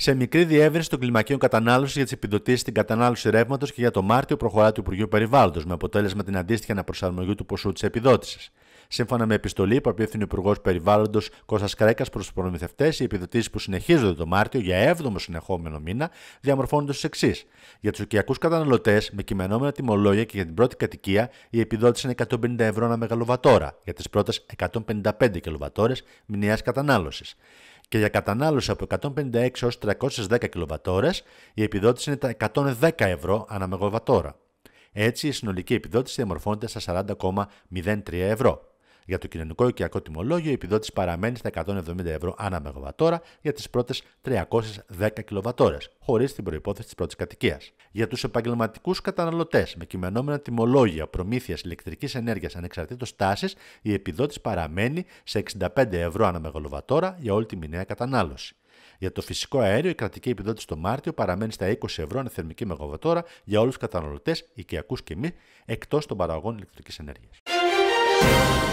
Σε μικρή διεύρυνση των κλιμακίων κατανάλωσης για τις επιδοτήσεις στην κατανάλωση ρεύματος και για το Μάρτιο προχωρά του Υπουργείου Περιβάλλοντος, με αποτέλεσμα την αντίστοιχη αναπροσαρμογή του ποσού της επιδότησης. Σύμφωνα με επιστολή που απίθυνε ο Υπουργός Περιβάλλοντος Κώστας Κρέκας προς τους προμηθευτές, οι επιδοτήσεις που συνεχίζονται το Μάρτιο για 7ο συνεχόμενο μήνα διαμορφώνονται ως εξής. Για τους οικιακούς καταναλωτές με κειμενόμενα τιμολόγια και για την πρώτη κατοικία, η επιδότηση είναι 150 ευρώ ένα μεγαλοβατόρα, για τις πρώτες 155 κιλοβατόρες μηνιαίας κατανάλωσης και για κατανάλωση από 156 έως 310 κιλοβατόρες, η επιδότηση είναι τα 110 ευρώ ανά Έτσι, η συνολική επιδότηση διαμορφώνεται στα 40,03 ευρώ. Για το κοινωνικό οικιακό τιμολόγιο, η επιδότηση παραμένει στα 170 ευρώ ανά μεγαβατόρα για τις πρώτες 310 κιλοβατόρες, χωρίς την προπόθεση της πρώτης κατοικίας. Για τους επαγγελματικούς καταναλωτές με κειμενόμενα τιμολόγια προμήθειας ηλεκτρικής ενέργειας ανεξαρτήτως τάσης, η επιδότηση παραμένει σε 65 ευρώ ανά μεγαβατόρα για όλη τη μηνιαία κατανάλωση. Για το φυσικό αέριο, η κρατική επιδότηση το Μάρτιο παραμένει στα 20 ευρώ ανά θερμική μεγαβατόρα για όλους τους καταναλωτές, οικιακούς και μη, εκτός των παραγωγών ηλεκτρικής ενέργειας.